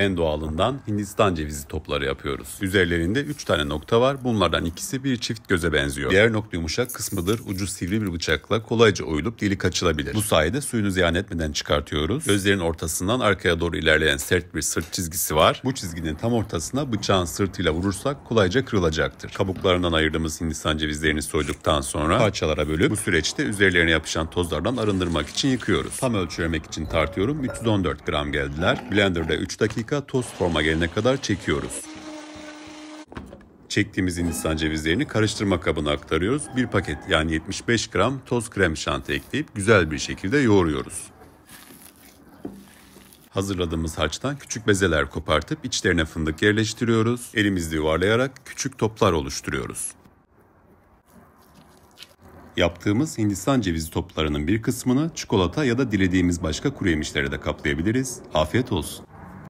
En doğalından Hindistan cevizi topları yapıyoruz. Üzerlerinde 3 tane nokta var. Bunlardan ikisi bir çift göze benziyor. Diğer nokta yumuşak kısmıdır. Ucu sivri bir bıçakla kolayca oyulup delik açılabilir. Bu sayede suyunu ziyan etmeden çıkartıyoruz. Gözlerin ortasından arkaya doğru ilerleyen sert bir sırt çizgisi var. Bu çizginin tam ortasına bıçağın sırtıyla vurursak kolayca kırılacaktır. Kabuklarından ayırdığımız Hindistan cevizlerini soyduktan sonra parçalara bölüp bu süreçte üzerlerine yapışan tozlardan arındırmak için yıkıyoruz. Tam ölçülemek için tartıyorum. 314 gram geldiler. Blender'da 3 dakika dakika toz forma gelene kadar çekiyoruz. Çektiğimiz Hindistan cevizlerini karıştırma kabına aktarıyoruz. Bir paket yani 75 gram toz krem şanti ekleyip güzel bir şekilde yoğuruyoruz. Hazırladığımız harçtan küçük bezeler kopartıp içlerine fındık yerleştiriyoruz. Elimizle yuvarlayarak küçük toplar oluşturuyoruz. Yaptığımız Hindistan cevizi toplarının bir kısmını çikolata ya da dilediğimiz başka kuru yemişlere de kaplayabiliriz. Afiyet olsun.